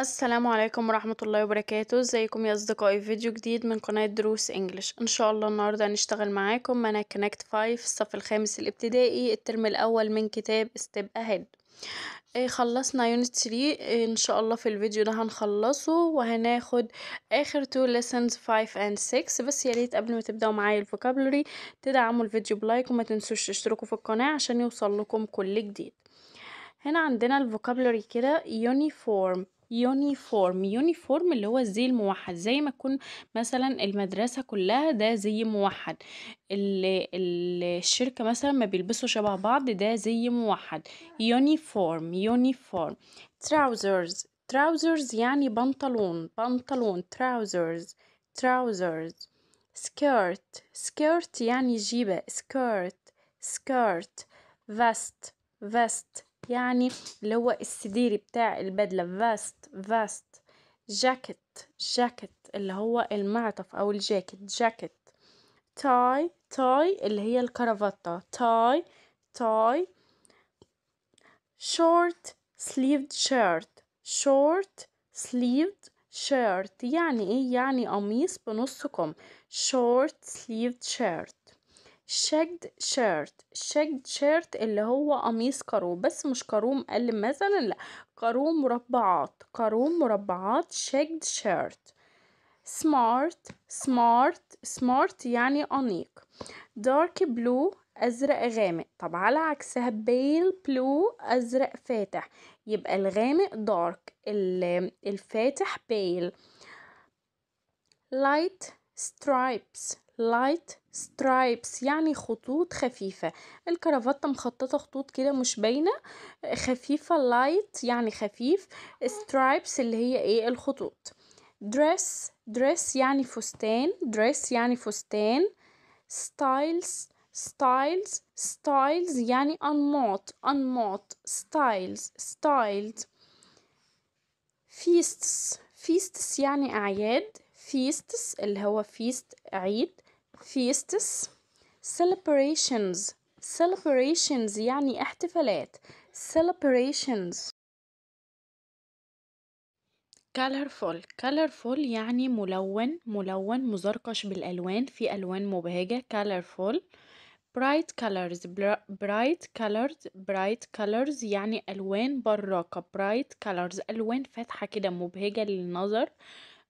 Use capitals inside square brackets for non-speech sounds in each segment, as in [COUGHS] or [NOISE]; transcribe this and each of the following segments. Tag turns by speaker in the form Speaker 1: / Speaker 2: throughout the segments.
Speaker 1: السلام عليكم ورحمة الله وبركاته ازيكم يا اصدقائي في فيديو جديد من قناة دروس انجلش ان شاء الله النهاردة هنشتغل معاكم منهج كونكت 5 الصف الخامس الابتدائي الترم الاول من كتاب ستيب اهيد خلصنا يونت إيه، 3 ان شاء الله في الفيديو ده هنخلصه وهناخد اخر تو lessons 5 and 6 بس يا ريت قبل ما تبداوا معايا الفوكابلوري تدعموا الفيديو بلايك وما تنسوش تشتركوا في القناة عشان يوصل لكم كل جديد هنا عندنا الفوكابلوري كده يونيفورم يونيفورم، يونيفورم اللي هو الزي الموحّد، زي ما تكون مثلًا المدرسة كلّها ده زي موحّد، ال ال الشركة مثلًا ما بيلبسوا شَبَه بعض ده زي موحّد، يونيفورم، يونيفورم. يونيفورم تراوزرز تراوزرز يعني بنطلون، بنطلون trousers، تراوزرز تراوزرز سكيرت سكيرت يعني جيبة skirt، سكيرت سكيرت فست فست يعني اللي هو السديري بتاع البدلة فاست فاست جاكيت جاكيت اللي هو المعطف أو الجاكيت جاكيت تاي تاي اللي هي الكرافتة تاي تاي شورت سليفد شيرت شورت سليفد شيرت يعني ايه يعني قميص بنص كم شورت سليفد شيرت شجد شيرت شجد شيرت اللي هو قميص كارو بس مش كارو مقلم مثلا لا كارو مربعات كارو مربعات شجد شيرت سمارت سمارت سمارت يعني أنيق دارك بلو أزرق غامق طب على عكسها بيل بلو أزرق فاتح يبقى الغامق دارك الفاتح بيل لايت سترايبس لايت سترايبس يعني خطوط خفيفة الكرافتة مخططة خطوط كده مش باينة خفيفة لايت يعني خفيف سترايبس اللي هي ايه الخطوط دريس دريس يعني فستان دريس يعني فستان ستايلز ستايلز ستايلز يعني انماط انماط ستايلز ستايلز فيستس فيستس يعني اعياد فيستس اللي هو فيست عيد فيستس celebrations celebrations يعني احتفالات celebrations colorful colorful يعني ملون ملون مزركش بالألوان في ألوان مبهجة colorful bright colors bright colors bright colors يعني ألوان براقة bright colors ألوان فاتحة كده مبهجة للنظر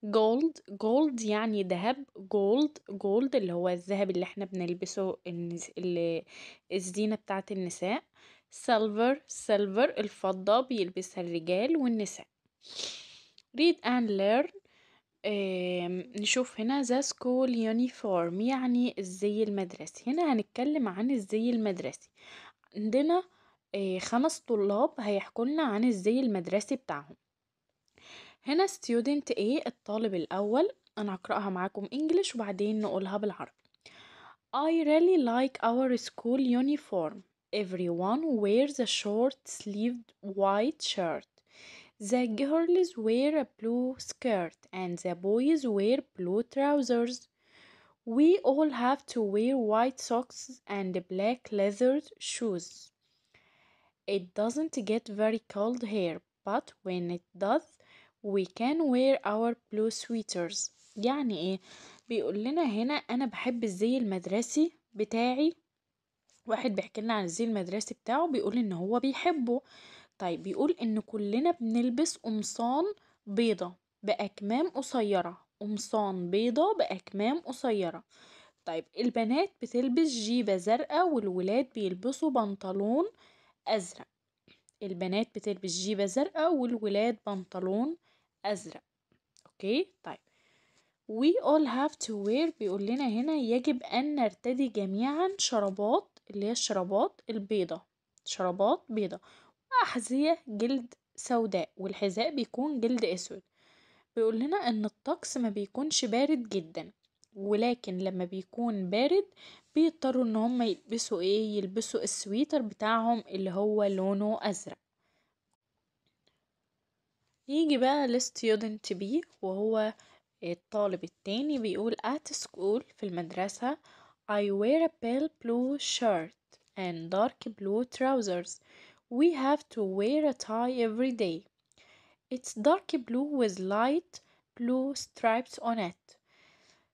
Speaker 1: جولد جولد يعني دهب جولد جولد اللي هو الذهب اللي احنا بنلبسه النس... اللي الزينة بتاعة النساء سيلفر سيلفر الفضة بيلبسها الرجال والنساء read and learn نشوف هنا the school uniform يعني الزي المدرسي هنا هنتكلم عن الزي المدرسي عندنا آه، خمس طلاب هيحكولنا عن الزي المدرسي بتاعهم هنا student A الطالب الأول أنا هقرأها معاكم English وبعدين نقولها بالعربي I really like our school uniform Everyone wears a short-sleeved white shirt The girls wear a blue skirt and the boys wear blue trousers. We all have to wear white socks and black leather shoes. It doesn't get very cold here, but when it does, we can wear our blue sweaters يعني ايه بيقول لنا هنا انا بحب الزي المدرسي بتاعي واحد بيحكي لنا عن الزي المدرسي بتاعه بيقول ان هو بيحبه طيب بيقول ان كلنا بنلبس قمصان بيضة باكمام قصيرة قمصان بيضة باكمام قصيرة طيب البنات بتلبس جيبة زرقاء والولاد بيلبسوا بنطلون ازرق البنات بتلبس جيبة زرقاء والولاد بنطلون أزرق أوكي طيب we all have to wear بيقول لنا هنا يجب أن نرتدي جميعا شرابات اللي هي الشرابات البيضة شرابات بيضة وأحذية جلد سوداء والحذاء بيكون جلد أسود بيقول لنا إن الطقس ما بيكونش بارد جدا ولكن لما بيكون بارد بيضطروا إن هم يلبسوا إيه يلبسوا السويتر بتاعهم اللي هو لونه أزرق يجي بقى للستيودنت بي وهو الطالب التاني بيقول at school في المدرسة I wear a pale blue shirt and dark blue trousers We have to wear a tie every day It's dark blue with light blue stripes on it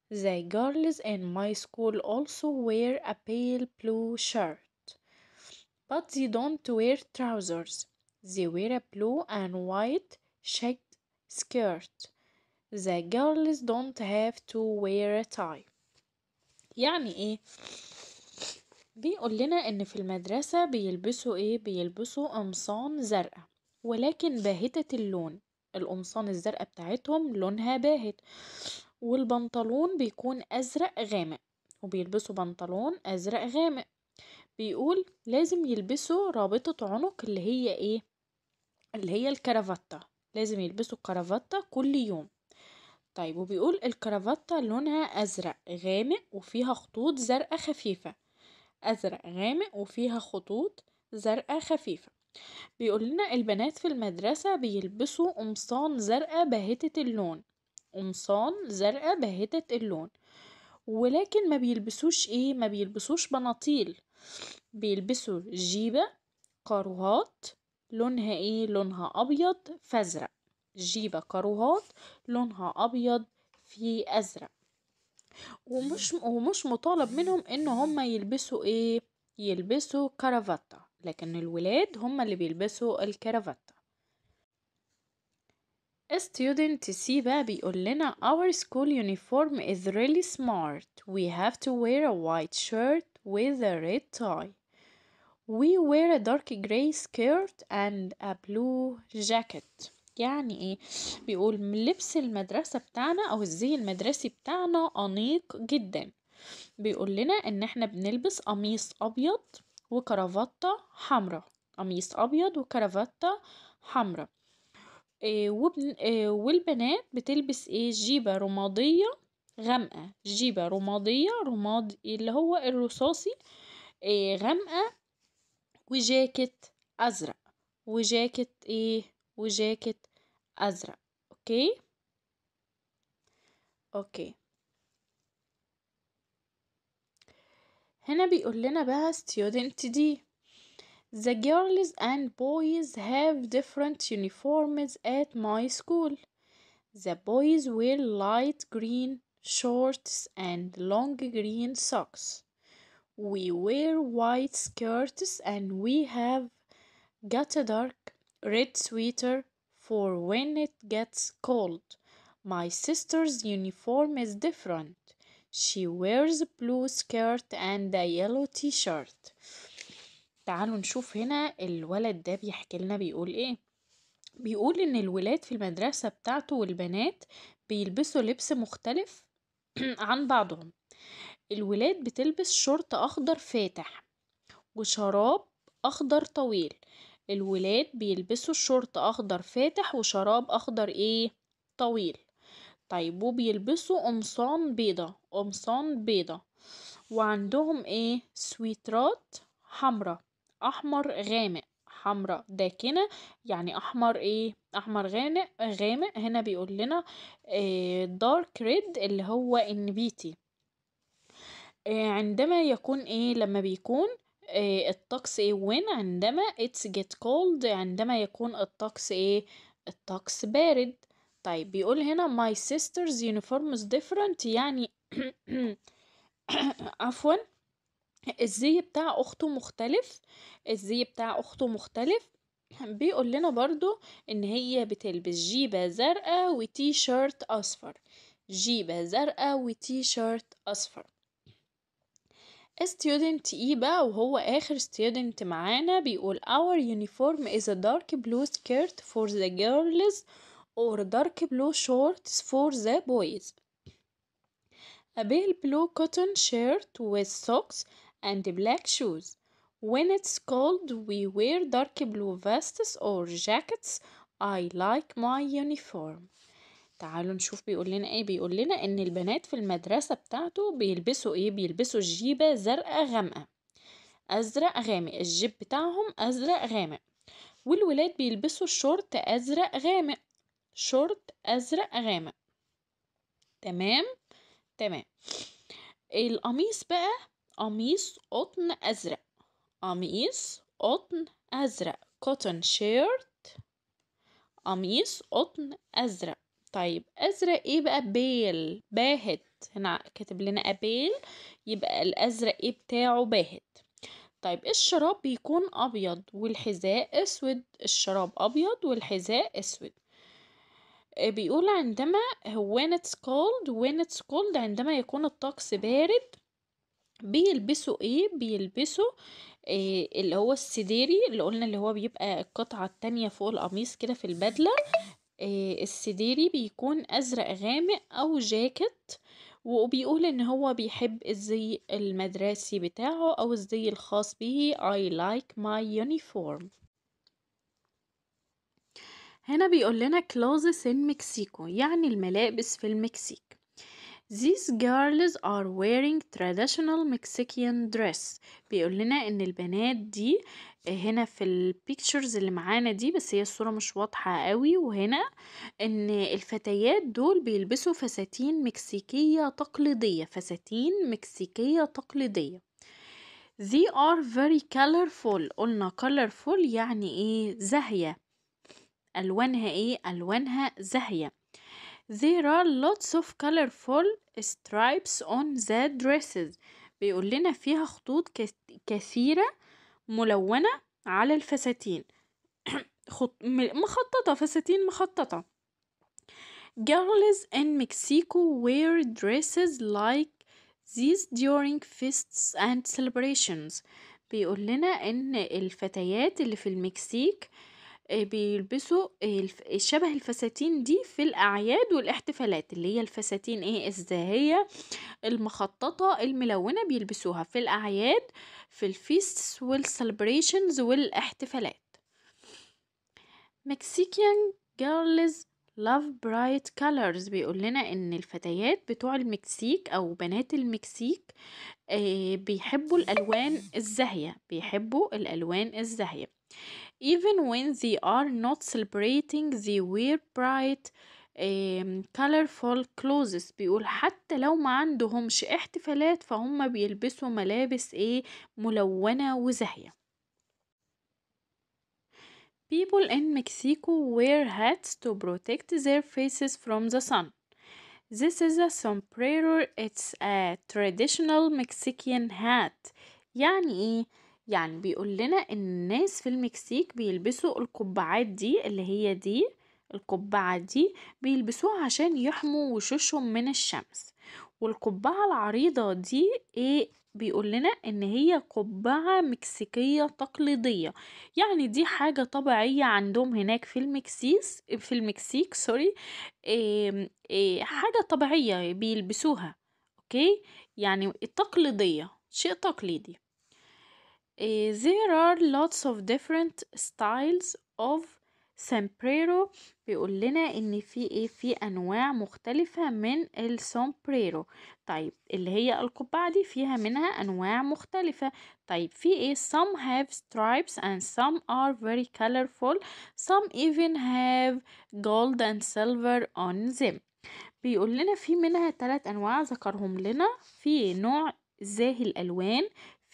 Speaker 1: The girls in my school also wear a pale blue shirt But they don't wear trousers They wear a blue and white shaped skirt the girls don't have to wear a tie يعني ايه بيقول لنا ان في المدرسة بيلبسوا ايه بيلبسوا قمصان زرقاء ولكن باهتة اللون القمصان الزرقاء بتاعتهم لونها باهت والبنطلون بيكون ازرق غامق وبيلبسوا بنطلون ازرق غامق بيقول لازم يلبسوا رابطة عنق اللي هي ايه اللي هي الكرافتة لازم يلبسوا كرافتة كل يوم طيب وبيقول الكرافتة لونها أزرق غامق وفيها خطوط زرقاء خفيفة أزرق غامق وفيها خطوط زرقاء خفيفة بيقول لنا البنات في المدرسة بيلبسوا قمصان زرقاء باهتة اللون قمصان زرقاء باهتة اللون ولكن ما بيلبسوش ايه ما بيلبسوش بناطيل بيلبسوا جيبة قاروهات لونها ايه لونها ابيض في ازرق جيبة كاروهات لونها ابيض في ازرق ومش ومش مطالب منهم ان هم يلبسوا ايه يلبسوا كرافتة لكن الولاد هم اللي بيلبسوا الكرافتة student C بقى بيقول لنا our school uniform is really smart we have to wear a white shirt with a red tie We wear a dark gray skirt and a blue jacket يعني ايه بيقول لبس المدرسة بتاعنا او الزي المدرسي بتاعنا أنيق جدا بيقول لنا ان احنا بنلبس قميص ابيض وكرافتة حمراء قميص ابيض وكرافتة حمراء إيه وبن... إيه والبنات بتلبس ايه جيبة رمادية غامقة جيبة رمادية رماد اللي هو الرصاصي إيه غامقة وجاكيت أزرق وجاكيت إيه وجاكيت أزرق أوكي أوكي هنا بيقول لنا بقى student دي The girls and boys have different uniforms at my school. The boys wear light green shorts and long green socks. we wear white skirts and we have got a dark red sweater for when it gets cold. My sister's uniform is different. She wears a blue skirt and a yellow t-shirt. تعالوا نشوف هنا الولد ده بيحكي لنا بيقول ايه بيقول ان الولاد في المدرسة بتاعته والبنات بيلبسوا لبس مختلف [CLEARS THROAT] عن بعضهم الولاد بتلبس شورت أخضر فاتح وشراب أخضر طويل الولاد بيلبسوا الشورت أخضر فاتح وشراب أخضر إيه طويل طيب وبيلبسوا قمصان بيضة قمصان بيضة وعندهم إيه سويترات حمرة أحمر غامق حمرة داكنة يعني أحمر إيه أحمر غامق غامق هنا بيقول لنا دارك آه، ريد اللي هو النبيتي آه، عندما يكون إيه لما بيكون إيه الطقس إيه وين عندما it's get cold عندما يكون الطقس إيه الطقس بارد طيب بيقول هنا my sister's uniform is different يعني [COUGHS] عفوا الزي بتاع أخته مختلف الزي بتاع أخته مختلف بيقول لنا برضو إن هي بتلبس جيبة زرقاء وتي شيرت أصفر جيبة زرقاء وتي شيرت أصفر student E بقى وهو آخر student معانا بيقول our uniform is a dark blue skirt for the girls or dark blue shorts for the boys a pale blue cotton shirt with socks and black shoes when it's cold we wear dark blue vests or jackets I like my uniform تعالوا نشوف بيقول لنا ايه بيقول لنا ان البنات في المدرسه بتاعته بيلبسوا ايه بيلبسوا جيبه زرقاء غامقه ازرق غامق الجيب بتاعهم ازرق غامق والولاد بيلبسوا شورت ازرق غامق شورت ازرق غامق تمام تمام القميص بقى قميص قطن ازرق قميص قطن ازرق كوتن شيرت قميص قطن ازرق طيب أزرق إيه بقى بيل باهت هنا كاتب لنا أبيل يبقى الأزرق إيه بتاعه باهت طيب الشراب بيكون أبيض والحذاء أسود الشراب أبيض والحذاء أسود آه، بيقول عندما when it's cold when it's cold عندما يكون الطقس بارد بيلبسوا ايه بيلبسوا إيه اللي هو السديري اللي قلنا اللي هو بيبقى القطعة التانية فوق القميص كده في البدلة آه، السديري بيكون أزرق غامق أو جاكيت وبيقول إن هو بيحب الزي المدرسي بتاعه أو الزي الخاص به I like my uniform هنا بيقول لنا clothes in Mexico يعني الملابس في المكسيك These girls are wearing traditional Mexican dress بيقول لنا إن البنات دي هنا في البيكتشرز اللي معانا دي بس هي الصورة مش واضحة قوي وهنا ان الفتيات دول بيلبسوا فساتين مكسيكية تقليدية فساتين مكسيكية تقليدية they are very colorful قلنا colorful يعني ايه زاهية ألوانها ايه ألوانها زاهية there are lots of colorful stripes on the dresses بيقول لنا فيها خطوط كثيرة ملونة على الفساتين [CLEARS THROAT] مخططة فساتين مخططة Girls in Mexico wear dresses like these during feasts and celebrations بيقول لنا ان الفتيات اللي في المكسيك آه آه، بيلبسوا شبه الفساتين دي في الأعياد والاحتفالات، اللي هي الفساتين إيه الزاهية المخططة الملونة بيلبسوها في الأعياد في الفيستس والسلبريشنز والاحتفالات. مكسيكيان جيرلز love bright colors بيقول لنا إن الفتيات بتوع المكسيك أو بنات المكسيك آه، بيحبوا الألوان الزاهية، بيحبوا الألوان الزاهية. Even when they are not celebrating, they wear bright um, colorful clothes بيقول حتى لو ما عندهمش احتفالات فهم بيلبسوا ملابس ايه ملونة وزاهية People in Mexico wear hats to protect their faces from the sun. This is a sombrero. It's a traditional Mexican hat. يعني ايه؟ يعني بيقول لنا ان الناس في المكسيك بيلبسوا القبعات دي اللي هي دي القبعة دي بيلبسوها عشان يحموا وشوشهم من الشمس والقبعة العريضة دي ايه بيقول لنا ان هي قبعة مكسيكية تقليدية يعني دي حاجة طبيعية عندهم هناك في المكسيس في المكسيك سوري إيه إيه حاجة طبيعية بيلبسوها اوكي يعني التقليدية شيء تقليدي Eh, there are lots of different styles of sombrero بيقول لنا ان في ايه في انواع مختلفة من السومبريرو طيب اللي هي القبعة دي فيها منها انواع مختلفة طيب في ايه some have stripes and some are very colorful some even have gold and silver on them بيقول لنا في منها ثلاث انواع ذكرهم لنا في نوع زاهي الالوان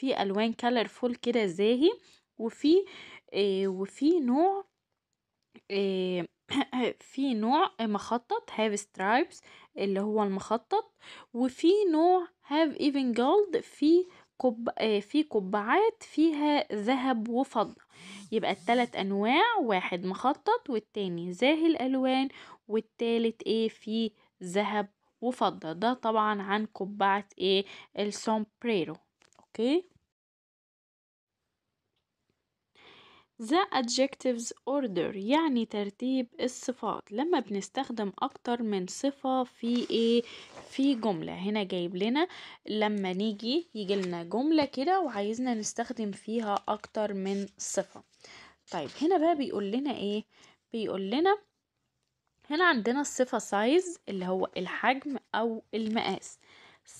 Speaker 1: في الوان كالر فول كده زاهي وفي آه وفي نوع آه [CLEARS THROAT] في نوع مخطط هاف سترايبس اللي هو المخطط وفي نوع هاف ايفن جولد في كوب آه، في قبعات فيها ذهب وفضة يبقى التلات انواع واحد مخطط والتاني زاهي الالوان والتالت ايه في ذهب وفضة ده طبعا عن قبعة ايه السومبريرو اوكي The adjectives order يعني ترتيب الصفات لما بنستخدم أكتر من صفة في إيه؟ في جملة هنا جايب لنا لما نيجي يجي لنا جملة كده وعايزنا نستخدم فيها أكتر من صفة طيب هنا بقى بيقول لنا إيه؟ بيقول لنا هنا عندنا الصفة size اللي هو الحجم أو المقاس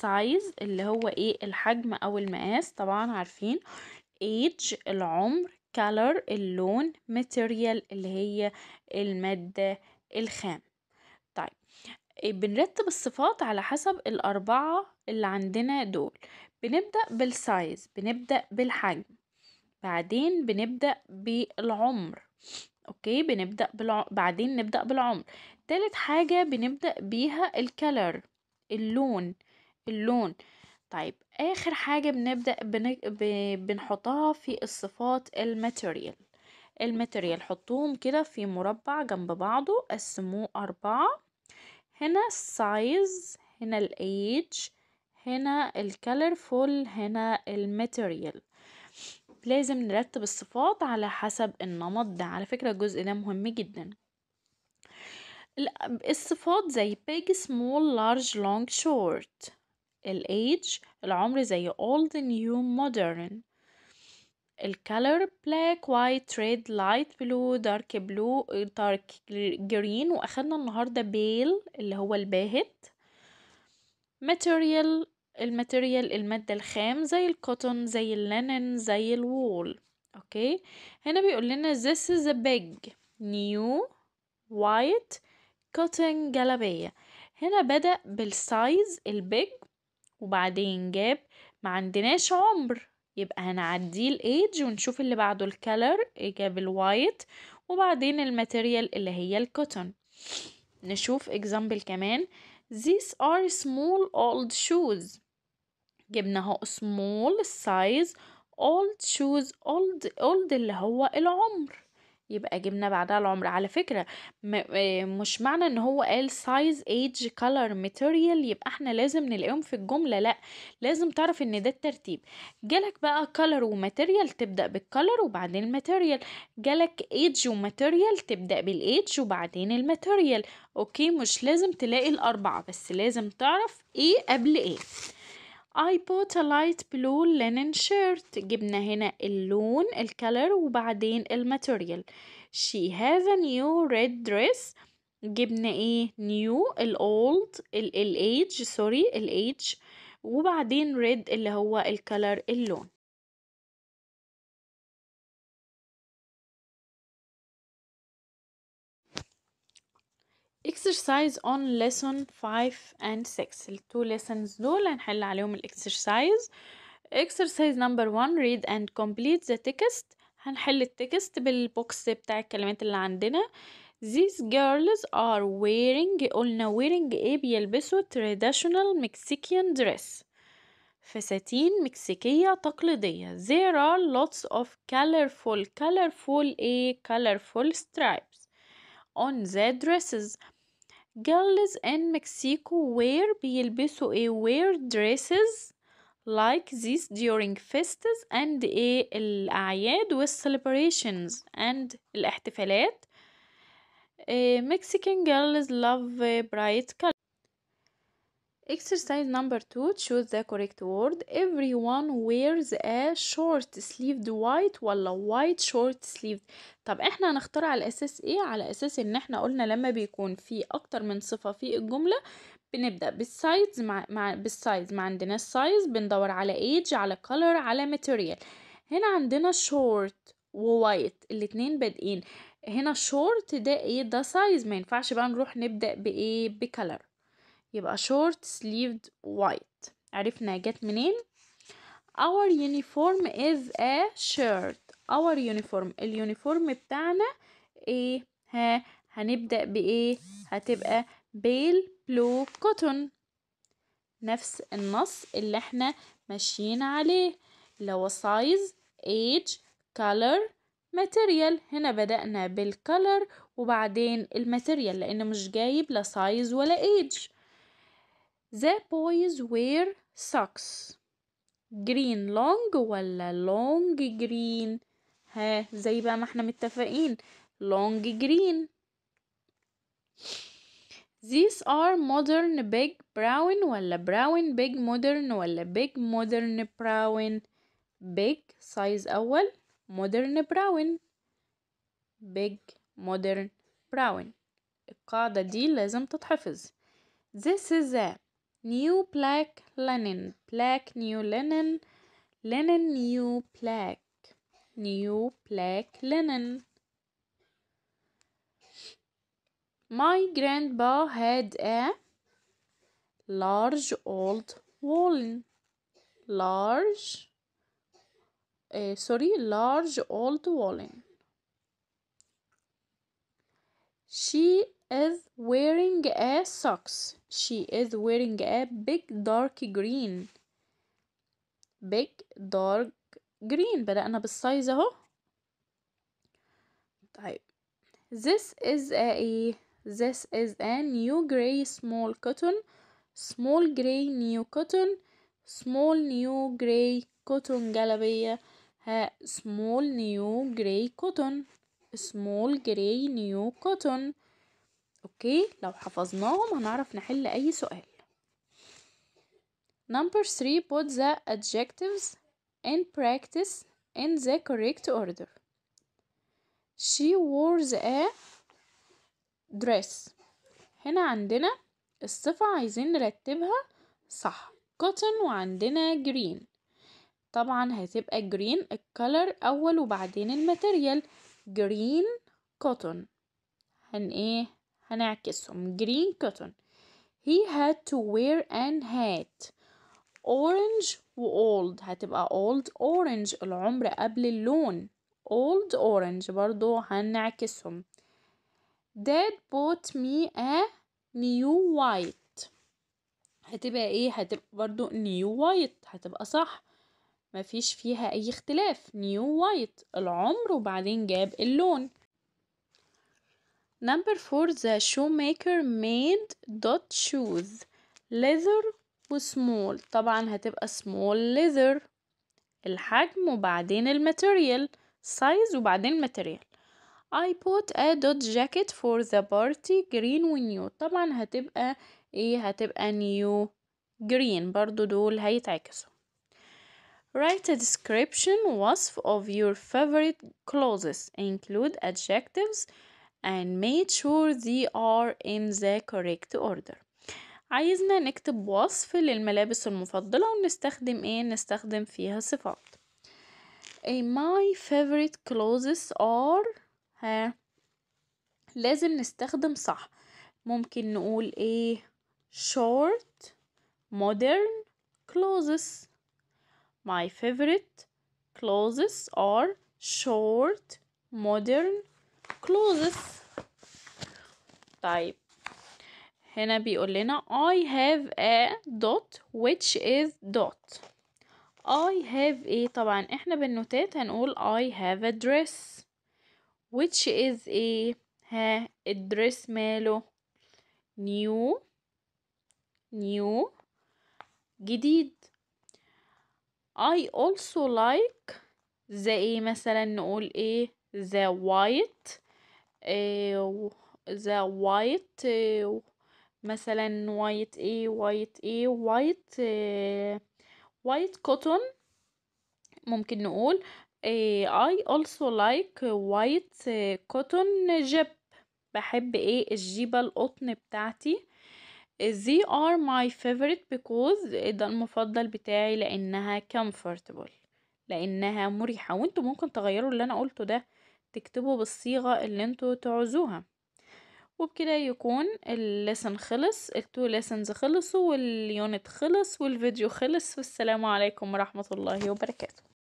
Speaker 1: size اللي هو إيه الحجم أو المقاس طبعا عارفين age العمر color اللون material اللي هي المادة الخام طيب آه، بنرتب الصفات على حسب الأربعة اللي عندنا دول بنبدأ بالسايز بنبدأ بالحجم بعدين بنبدأ بالعمر اوكي بنبدأ بالع... بعدين نبدأ بالعمر تالت حاجة بنبدأ بيها الكالر اللون اللون طيب آخر حاجة بنبدأ بن... ب... بنحطها في الصفات الماتيريال الماتيريال حطوهم كده في مربع جنب بعضه قسموه أربعة هنا السايز هنا الايج هنا الكالرفول هنا الماتيريال لازم نرتب الصفات على حسب النمط ده على فكرة الجزء ده مهم جدا الصفات زي big small large long short ال العمر زي old new modern ال color black white red light blue dark blue dark green واخدنا النهارده بيل اللي هو الباهت material الماتيريال المادة الخام زي الكوتون زي اللينن زي الوول اوكي هنا بيقول لنا this is a big new white cotton جلابية هنا بدأ بالسايز البيج وبعدين جاب ما عندناش عمر يبقى هنعديه الايدج ونشوف اللي بعده الكالر إيه، جاب الوايت وبعدين الماتيريال اللي هي الكوتون نشوف اكزامبل كمان these are small old shoes جبنا اهو small size old shoes old old اللي هو العمر يبقى جبنا بعدها العمر على فكرة آه، مش معنى ان هو قال سايز ايج كولر ماتيريال يبقى احنا لازم نلاقيهم في الجملة لا لازم تعرف ان ده الترتيب جالك بقى كولر وماتيريال تبدأ بالكولر وبعدين الماتيريال جالك ايج وماتيريال تبدأ بالايج وبعدين الماتيريال اوكي مش لازم تلاقي الاربعة بس لازم تعرف ايه قبل ايه I bought a light blue linen shirt جبنا هنا اللون الكالر وبعدين الماتيريال she has a new red dress جبنا ايه new الاولد الage سوري الage وبعدين red اللي هو الكالر اللون exercise on lesson 5 and 6 التو lessons دول هنحل عليهم الاكسرسايز exercise number 1 read and complete the text هنحل التكست بالبوكس بتاع الكلمات اللي عندنا These girls are wearing قلنا wearing ايه بيلبسوا traditional Mexican dress فساتين مكسيكية تقليدية There are lots of colorful colorful ايه colorful stripes on the dresses girls in Mexico wear بيلبسوا ايه eh, wear dresses like this during festivals and el eh, الأعياد with celebrations and الاحتفالات eh, Mexican girls love bright colors Exercise number two, choose the correct word. Everyone wears a short sleeved white ولا white short sleeved. طب احنا هنختار على اساس ايه؟ على اساس ان احنا قلنا لما بيكون في اكتر من صفة في الجملة بنبدأ بالسايز مع, مع بالسايز ما عندنا السايز بندور على age على color على material. هنا عندنا short ووايت الاتنين بادئين. هنا short ده ايه؟ ده سايز ما ينفعش بقى نروح نبدأ بايه؟ بكلر. يبقى short sleeved white عرفنا جت منين our uniform is a shirt our uniform اليونيفورم بتاعنا ايه ها هنبدأ بايه هتبقى بيل بلو كوتون نفس النص اللي احنا ماشيين عليه اللي هو ايج age ماتيريال هنا بدأنا بالcolor وبعدين الماتيريال لأن مش جايب لا سايز ولا ايج The boys wear socks green long ولا long green ها زي بقى ما احنا متفقين long green These are modern big brown ولا brown big modern ولا big modern brown big size أول modern brown big modern brown القاعدة دي لازم تتحفظ This is a new black linen black new linen linen new black new black linen my grandpa had a large old woolen large uh, sorry large old woolen she is wearing a socks. She is wearing a big dark green. Big dark green. بدأنا بالسايز اهو. طيب. This is a this is a new gray small cotton. Small gray new cotton. Small new gray cotton جلبية. small new gray cotton. Small gray new cotton. اوكي لو حفظناهم هنعرف نحل اي سؤال Number 3 put the adjectives in practice in the correct order She wore a dress هنا عندنا الصفة عايزين نرتبها صح cotton وعندنا green طبعا هتبقى green color أول وبعدين الماتيريال green cotton هن ايه هنعكسهم green cotton he had to wear an hat orange و old هتبقى old orange العمر قبل اللون old orange برضو هنعكسهم dad bought me a new white هتبقى ايه هتبقى برضو new white هتبقى صح مفيش فيها اي اختلاف new white العمر وبعدين جاب اللون Number four, the shoemaker made dot shoes leather وسمول طبعا هتبقى small leather الحجم وبعدين الماتيريال size وبعدين الماتيريال I bought a dot jacket for the party green ونيو طبعا هتبقى ايه هتبقى new green برضو دول هيتعكسوا Write a description وصف of your favorite clothes include adjectives and made sure they are in the correct order عايزنا نكتب وصف للملابس المفضلة ونستخدم ايه نستخدم فيها صفات my favorite clothes are ها لازم نستخدم صح ممكن نقول ايه short modern clothes my favorite clothes are short modern clauses type هنا بيقول لنا I have a dot which is dot I have a طبعا احنا بالنوتات هنقول I have a dress which is a ها الدرس ماله new new جديد I also like the مثلا نقول ايه the white ذا آه، وايت آه، مثلا وايت ايه وايت ايه وايت وايت كوتون ممكن نقول اي آه، also لايك وايت كوتون جيب بحب ايه الجيبة القطن بتاعتي they are my favorite because ده المفضل بتاعي لانها comfortable لانها مريحة وانتم ممكن تغيروا اللي انا قلته ده تكتبوا بالصيغة اللي انتوا تعوزوها وبكده يكون الليسن خلص التو ليسنز خلصوا واليونت خلص والفيديو خلص والسلام عليكم ورحمة الله وبركاته